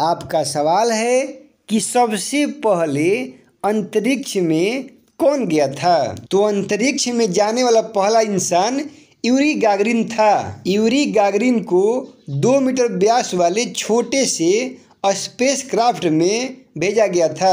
आपका सवाल है कि सबसे पहले अंतरिक्ष में कौन गया था तो अंतरिक्ष में जाने वाला पहला इंसान यूरी गागरिन था यूरी गागरिन को दो मीटर व्यास वाले छोटे से स्पेसक्राफ्ट में भेजा गया था